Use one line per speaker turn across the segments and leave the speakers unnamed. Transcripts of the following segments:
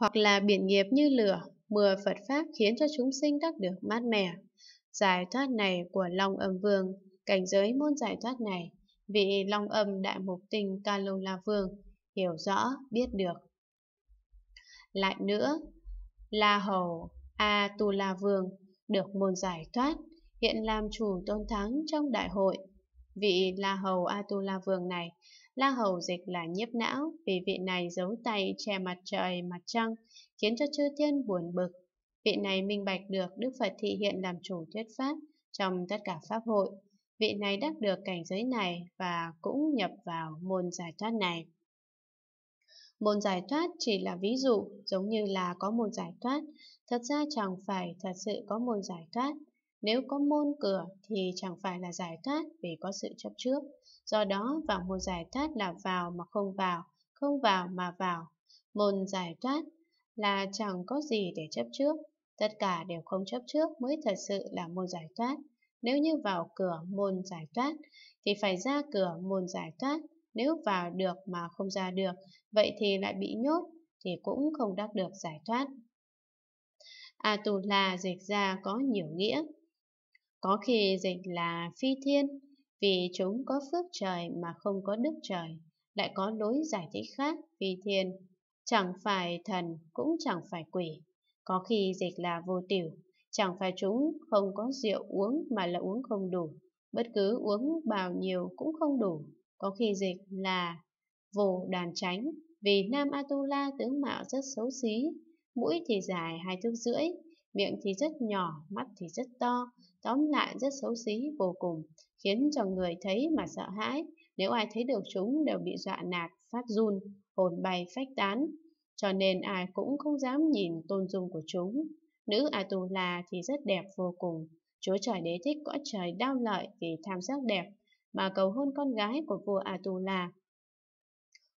hoặc là biển nghiệp như lửa, mưa Phật Pháp khiến cho chúng sinh đắc được mát mẻ. Giải thoát này của Long Âm Vương, cảnh giới môn giải thoát này, vị Long Âm Đại Mục Tinh Ca Lô La Vương hiểu rõ, biết được. Lại nữa, La Hầu A Tu La Vương được môn giải thoát, hiện làm chủ tôn thắng trong đại hội vị La Hầu Atula Vương này. La Hầu dịch là nhiếp não, vì vị này giấu tay che mặt trời, mặt trăng, khiến cho chư thiên buồn bực. Vị này minh bạch được Đức Phật thị hiện làm chủ thuyết pháp trong tất cả pháp hội. Vị này đắc được cảnh giới này và cũng nhập vào môn giải thoát này. Môn giải thoát chỉ là ví dụ, giống như là có môn giải thoát, thật ra chẳng phải thật sự có môn giải thoát, nếu có môn cửa thì chẳng phải là giải thoát vì có sự chấp trước. Do đó vào môn giải thoát là vào mà không vào, không vào mà vào. Môn giải thoát là chẳng có gì để chấp trước. Tất cả đều không chấp trước mới thật sự là môn giải thoát. Nếu như vào cửa môn giải thoát thì phải ra cửa môn giải thoát. Nếu vào được mà không ra được, vậy thì lại bị nhốt thì cũng không đắc được giải thoát. Atula dịch ra có nhiều nghĩa. Có khi dịch là phi thiên, vì chúng có phước trời mà không có đức trời, lại có lối giải thích khác phi thiên, chẳng phải thần cũng chẳng phải quỷ. Có khi dịch là vô tiểu, chẳng phải chúng không có rượu uống mà là uống không đủ, bất cứ uống bao nhiêu cũng không đủ. Có khi dịch là vô đàn tránh, vì Nam Atula tướng mạo rất xấu xí, mũi thì dài hai thước rưỡi, miệng thì rất nhỏ, mắt thì rất to, Tóm lại rất xấu xí vô cùng, khiến cho người thấy mà sợ hãi. Nếu ai thấy được chúng đều bị dọa nạt, phát run, hồn bay phách tán. Cho nên ai cũng không dám nhìn tôn dung của chúng. Nữ Atula thì rất đẹp vô cùng. Chúa trời đế thích cõi trời đau lợi vì tham giác đẹp, mà cầu hôn con gái của vua Atula.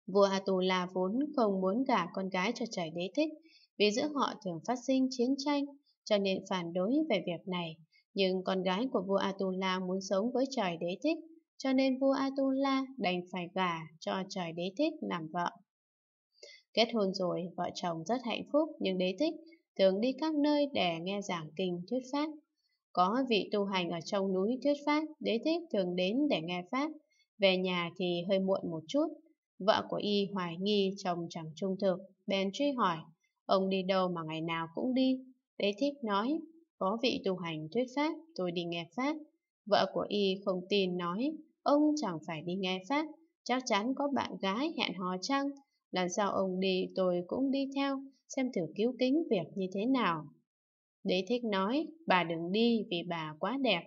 Vua Atula vốn không muốn gả con gái cho trời đế thích, vì giữa họ thường phát sinh chiến tranh, cho nên phản đối về việc này. Nhưng con gái của vua Atula muốn sống với trời đế thích, cho nên vua Atula đành phải gả cho trời đế thích làm vợ. Kết hôn rồi, vợ chồng rất hạnh phúc nhưng đế thích thường đi các nơi để nghe giảng kinh thuyết pháp. Có vị tu hành ở trong núi thuyết pháp, đế thích thường đến để nghe pháp. Về nhà thì hơi muộn một chút, vợ của y hoài nghi chồng chẳng trung thực, bèn truy hỏi, ông đi đâu mà ngày nào cũng đi. Đế thích nói, có vị tu hành thuyết pháp, tôi đi nghe pháp. Vợ của y không tin nói, ông chẳng phải đi nghe pháp, chắc chắn có bạn gái hẹn hò chăng. Lần sau ông đi tôi cũng đi theo, xem thử cứu kính việc như thế nào. Đế thích nói, bà đừng đi vì bà quá đẹp,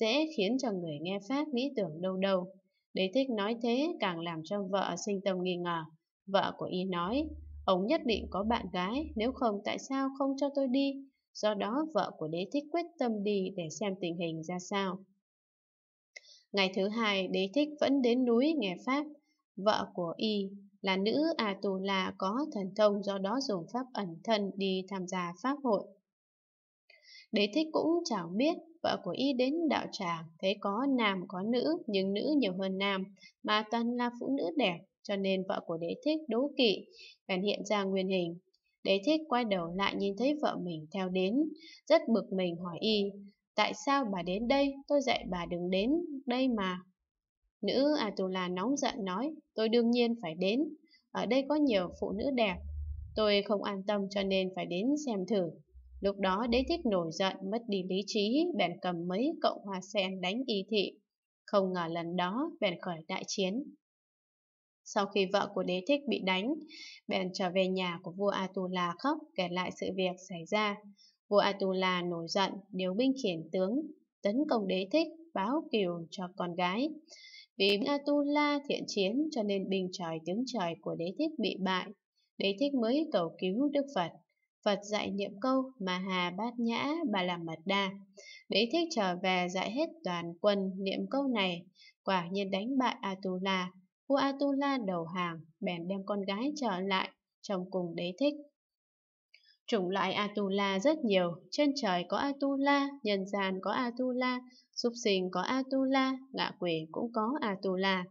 dễ khiến cho người nghe pháp nghĩ tưởng đâu đâu. Đế thích nói thế càng làm cho vợ sinh tâm nghi ngờ. Vợ của y nói, ông nhất định có bạn gái, nếu không tại sao không cho tôi đi? Do đó vợ của đế thích quyết tâm đi để xem tình hình ra sao. Ngày thứ hai, đế thích vẫn đến núi nghe Pháp. Vợ của y là nữ Atula có thần thông do đó dùng pháp ẩn thân đi tham gia Pháp hội. Đế thích cũng chẳng biết vợ của y đến đạo tràng thấy có nam có nữ nhưng nữ nhiều hơn nam mà toàn là phụ nữ đẹp cho nên vợ của đế thích đố kỵ bèn hiện ra nguyên hình Đế thích quay đầu lại nhìn thấy vợ mình theo đến, rất bực mình hỏi y, tại sao bà đến đây, tôi dạy bà đừng đến đây mà. Nữ Atula nóng giận nói, tôi đương nhiên phải đến, ở đây có nhiều phụ nữ đẹp, tôi không an tâm cho nên phải đến xem thử. Lúc đó đế thích nổi giận, mất đi lý trí, bèn cầm mấy cậu hoa sen đánh y thị. Không ngờ lần đó bèn khởi đại chiến. Sau khi vợ của đế thích bị đánh, bèn trở về nhà của vua Atula khóc kể lại sự việc xảy ra. Vua Atula nổi giận, điều binh khiển tướng, tấn công đế thích, báo kiều cho con gái. Vì Atula thiện chiến cho nên binh trời tướng trời của đế thích bị bại. Đế thích mới cầu cứu Đức Phật. Phật dạy niệm câu mà hà bát nhã bà làm mật đa. Đế thích trở về dạy hết toàn quân niệm câu này, quả nhiên đánh bại Atula vua Atula đầu hàng, bèn đem con gái trở lại, chồng cùng đế thích. Chủng loại Atula rất nhiều, trên trời có Atula, nhân gian có Atula, súc sinh có Atula, ngạ quỷ cũng có Atula.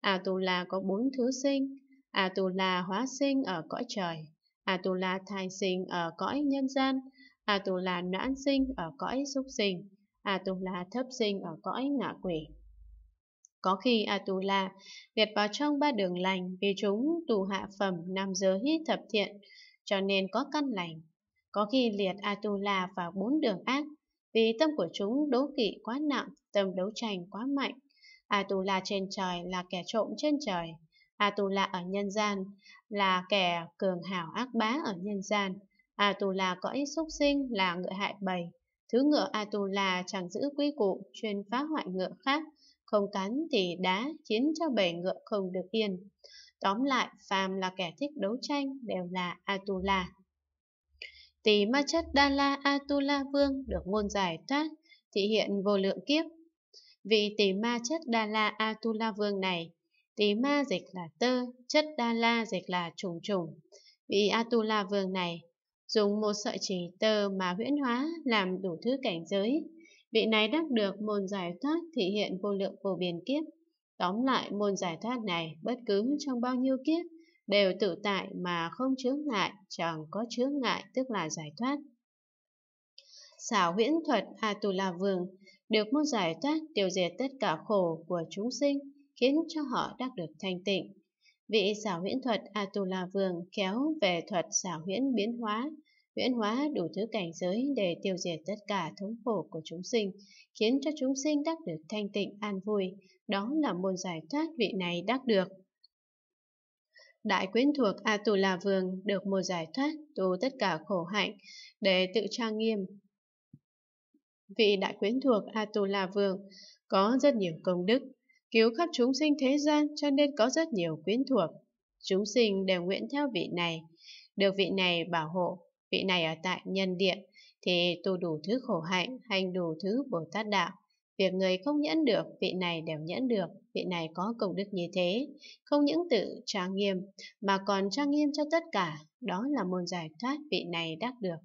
Atula có bốn thứ sinh, Atula hóa sinh ở cõi trời, Atula thai sinh ở cõi nhân gian, Atula noãn sinh ở cõi súc sinh, Atula thấp sinh ở cõi ngạ quỷ. Có khi Atula liệt vào trong ba đường lành vì chúng tù hạ phẩm nam giới thập thiện, cho nên có căn lành. Có khi liệt Atula vào bốn đường ác vì tâm của chúng đố kỵ quá nặng, tâm đấu tranh quá mạnh. Atula trên trời là kẻ trộm trên trời, Atula ở nhân gian là kẻ cường hào ác bá ở nhân gian. Atula cõi xúc sinh là ngựa hại bầy. Thứ ngựa Atula chẳng giữ quy cụ chuyên phá hoại ngựa khác không cắn thì đá khiến cho bầy ngựa không được yên. Tóm lại, phàm là kẻ thích đấu tranh đều là Atula. Tỷ ma chất Đa La Atula Vương được ngôn giải thoát, thị hiện vô lượng kiếp. Vị tỷ ma chất Đa La Atula Vương này, tỷ ma dịch là tơ, chất Đa La dịch là trùng trùng. Vị Atula Vương này dùng một sợi chỉ tơ mà huyễn hóa làm đủ thứ cảnh giới, vị này đắc được môn giải thoát thị hiện vô lượng vô biên kiếp. Tóm lại, môn giải thoát này bất cứ trong bao nhiêu kiếp đều tự tại mà không chướng ngại, chẳng có chướng ngại tức là giải thoát. Xảo huyễn thuật Atula Vương được môn giải thoát tiêu diệt tất cả khổ của chúng sinh, khiến cho họ đắc được thanh tịnh. Vị xảo huyễn thuật Atula Vương kéo về thuật xảo huyễn biến hóa, huyễn hóa đủ thứ cảnh giới để tiêu diệt tất cả thống khổ của chúng sinh, khiến cho chúng sinh đắc được thanh tịnh an vui, đó là môn giải thoát vị này đắc được. Đại quyến thuộc Atula Vương được một giải thoát tu tất cả khổ hạnh để tự trang nghiêm. Vị đại quyến thuộc Atula Vương có rất nhiều công đức, cứu khắp chúng sinh thế gian cho nên có rất nhiều quyến thuộc. Chúng sinh đều nguyện theo vị này, được vị này bảo hộ vị này ở tại nhân điện, thì tu đủ thứ khổ hạnh, hành đủ thứ Bồ Tát Đạo. Việc người không nhẫn được, vị này đều nhẫn được, vị này có công đức như thế, không những tự trang nghiêm, mà còn trang nghiêm cho tất cả, đó là môn giải thoát vị này đắc được.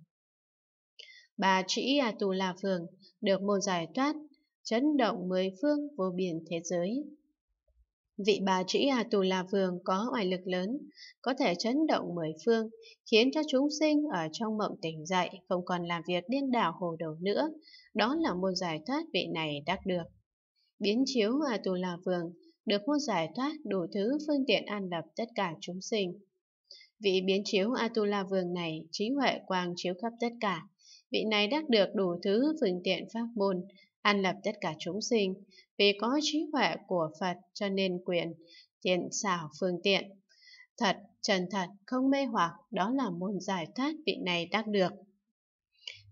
Bà Trĩ A à Tù La Phường được môn giải thoát, chấn động mười phương vô biển thế giới, vị bà trĩ à tù là vườn có oai lực lớn, có thể chấn động mười phương, khiến cho chúng sinh ở trong mộng tỉnh dậy không còn làm việc điên đảo hồ đầu nữa. Đó là môn giải thoát vị này đắc được. Biến chiếu à tù là vườn, được môn giải thoát đủ thứ phương tiện an lập tất cả chúng sinh. Vị biến chiếu Atula Vương này, trí huệ quang chiếu khắp tất cả. Vị này đắc được đủ thứ phương tiện pháp môn, an lập tất cả chúng sinh vì có trí huệ của Phật cho nên quyền tiện xảo phương tiện. Thật, trần thật, không mê hoặc, đó là môn giải thoát vị này đắc được.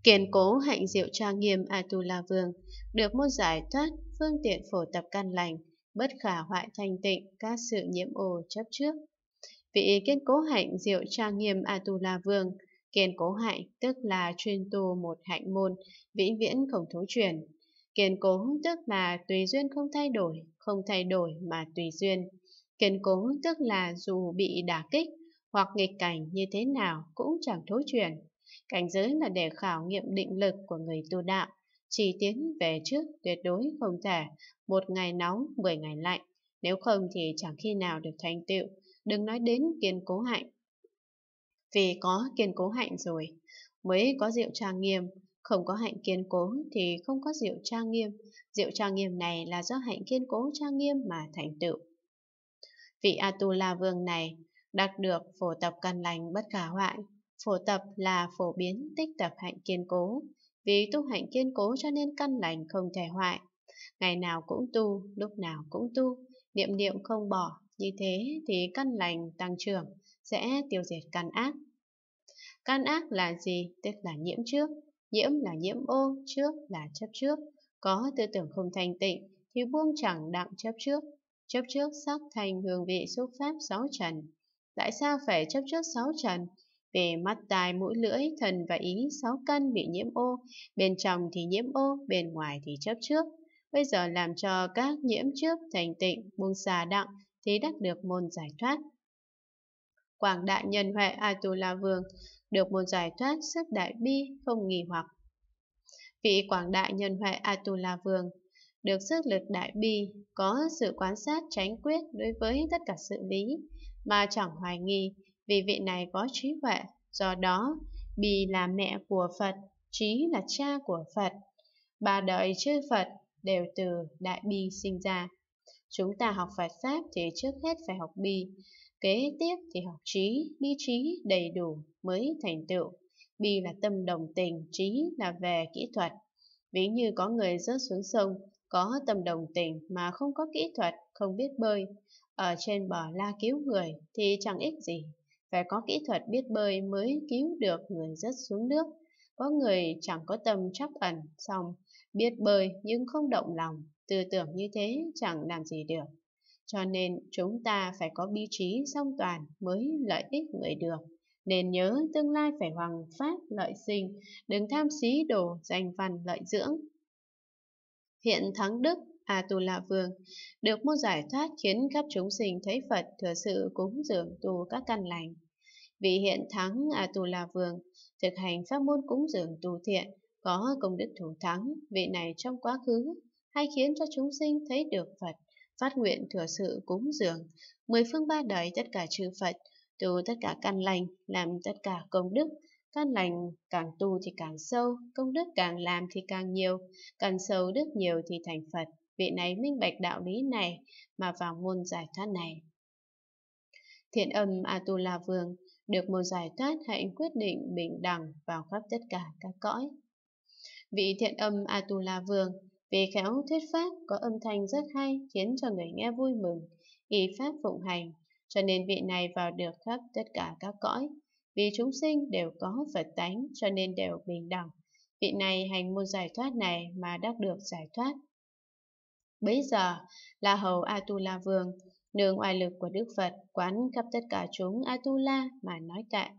Kiên cố hạnh diệu trang nghiêm Atula Vương, được môn giải thoát, phương tiện phổ tập căn lành, bất khả hoại thanh tịnh, các sự nhiễm ô chấp trước. Vị kiên cố hạnh diệu trang nghiêm Atula Vương, kiên cố hạnh tức là chuyên tu một hạnh môn, vĩnh viễn không thối chuyển, Kiên cố tức là tùy duyên không thay đổi, không thay đổi mà tùy duyên. Kiên cố tức là dù bị đả kích hoặc nghịch cảnh như thế nào cũng chẳng thối chuyển. Cảnh giới là để khảo nghiệm định lực của người tu đạo, chỉ tiến về trước tuyệt đối không thể, một ngày nóng, mười ngày lạnh, nếu không thì chẳng khi nào được thành tựu, đừng nói đến kiên cố hạnh. Vì có kiên cố hạnh rồi, mới có rượu trang nghiêm, không có hạnh kiên cố thì không có diệu trang nghiêm, diệu trang nghiêm này là do hạnh kiên cố trang nghiêm mà thành tựu. Vị Atula vương này đạt được phổ tập căn lành bất khả hoại, phổ tập là phổ biến tích tập hạnh kiên cố, vì tu hạnh kiên cố cho nên căn lành không thể hoại. Ngày nào cũng tu, lúc nào cũng tu, niệm niệm không bỏ, như thế thì căn lành tăng trưởng sẽ tiêu diệt căn ác. Căn ác là gì? Tức là nhiễm trước, Nhiễm là nhiễm ô, trước là chấp trước. Có tư tưởng không thanh tịnh thì buông chẳng đặng chấp trước. Chấp trước sắc thành hương vị xúc pháp sáu trần. Tại sao phải chấp trước sáu trần? Về mắt tai mũi lưỡi, thần và ý, sáu căn bị nhiễm ô, bên trong thì nhiễm ô, bên ngoài thì chấp trước. Bây giờ làm cho các nhiễm trước thành tịnh, buông xà đặng thì đắc được môn giải thoát. Quảng đại nhân huệ Atula Vương được một giải thoát sức đại bi không nghỉ hoặc. Vị quảng đại nhân huệ Atula Vương được sức lực đại bi, có sự quan sát tránh quyết đối với tất cả sự lý, mà chẳng hoài nghi vì vị này có trí huệ, do đó bi là mẹ của Phật, trí là cha của Phật. bà đời chư Phật đều từ đại bi sinh ra. Chúng ta học Phật Pháp thì trước hết phải học bi, Kế tiếp thì học trí, lý trí đầy đủ mới thành tựu. Bi là tâm đồng tình, trí là về kỹ thuật. Ví như có người rớt xuống sông, có tâm đồng tình mà không có kỹ thuật, không biết bơi, ở trên bờ la cứu người thì chẳng ích gì. Phải có kỹ thuật biết bơi mới cứu được người rớt xuống nước. Có người chẳng có tâm trắc ẩn, xong biết bơi nhưng không động lòng, tư tưởng như thế chẳng làm gì được. Cho nên chúng ta phải có bi trí song toàn mới lợi ích người được. Nên nhớ tương lai phải hoàng pháp lợi sinh, đừng tham xí đồ danh văn lợi dưỡng. Hiện Thắng Đức A Tu La Vương được một giải thoát khiến khắp chúng sinh thấy Phật thừa sự cúng dường tu các căn lành. Vị hiện thắng A Tu La Vương thực hành pháp môn cúng dường tu thiện, có công đức thủ thắng, vị này trong quá khứ hay khiến cho chúng sinh thấy được Phật phát nguyện thừa sự cúng dường, mười phương ba đời tất cả chư Phật, tu tất cả căn lành, làm tất cả công đức, căn lành càng tu thì càng sâu, công đức càng làm thì càng nhiều, càng sâu đức nhiều thì thành Phật. Vị này minh bạch đạo lý này mà vào môn giải thoát này. Thiện âm Atula Vương được một giải thoát hạnh quyết định bình đẳng vào khắp tất cả các cõi. Vị thiện âm Atula Vương vì khéo thuyết pháp có âm thanh rất hay khiến cho người nghe vui mừng, ý pháp phụng hành, cho nên vị này vào được khắp tất cả các cõi. Vì chúng sinh đều có Phật tánh cho nên đều bình đẳng. Vị này hành môn giải thoát này mà đắc được giải thoát. Bấy giờ là hầu Atula Vương, nương oai lực của Đức Phật quán khắp tất cả chúng Atula mà nói cạn.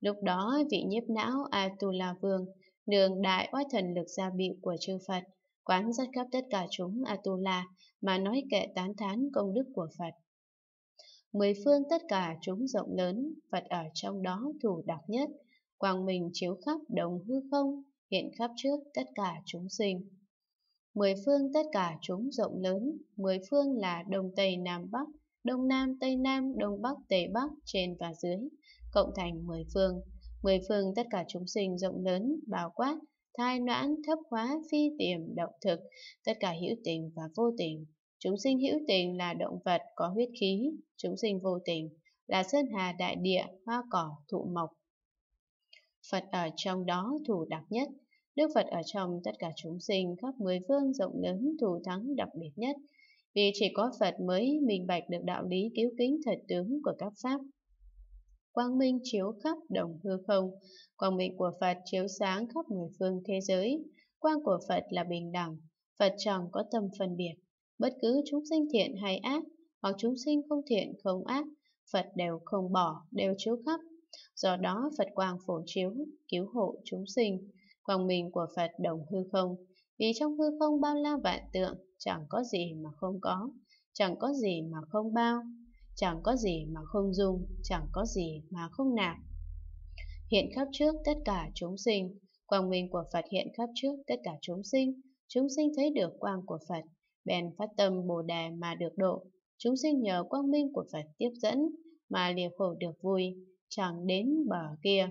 Lúc đó vị nhiếp não Atula Vương nương đại oai thần lực gia bị của chư Phật quán rất khắp tất cả chúng Atula mà nói kệ tán thán công đức của Phật. Mười phương tất cả chúng rộng lớn, Phật ở trong đó thủ đặc nhất, quang mình chiếu khắp đồng hư không, hiện khắp trước tất cả chúng sinh. Mười phương tất cả chúng rộng lớn, mười phương là Đông Tây Nam Bắc, Đông Nam Tây Nam, Đông Bắc Tây Bắc, trên và dưới, cộng thành mười phương. Mười phương tất cả chúng sinh rộng lớn, bao quát, thai noãn, thấp hóa, phi tiềm, động thực, tất cả hữu tình và vô tình. Chúng sinh hữu tình là động vật có huyết khí, chúng sinh vô tình là sơn hà đại địa, hoa cỏ, thụ mộc. Phật ở trong đó thủ đặc nhất, Đức Phật ở trong tất cả chúng sinh khắp mười phương rộng lớn thủ thắng đặc biệt nhất, vì chỉ có Phật mới minh bạch được đạo lý cứu kính thật tướng của các pháp quang minh chiếu khắp đồng hư không, quang minh của Phật chiếu sáng khắp mười phương thế giới, quang của Phật là bình đẳng, Phật chẳng có tâm phân biệt, bất cứ chúng sinh thiện hay ác, hoặc chúng sinh không thiện không ác, Phật đều không bỏ, đều chiếu khắp. Do đó Phật quang phổ chiếu, cứu hộ chúng sinh, quang minh của Phật đồng hư không, vì trong hư không bao la vạn tượng, chẳng có gì mà không có, chẳng có gì mà không bao chẳng có gì mà không dung, chẳng có gì mà không nạp. Hiện khắp trước tất cả chúng sinh, quang minh của Phật hiện khắp trước tất cả chúng sinh, chúng sinh thấy được quang của Phật, bèn phát tâm Bồ Đề mà được độ, chúng sinh nhờ quang minh của Phật tiếp dẫn mà liều khổ được vui, chẳng đến bờ kia.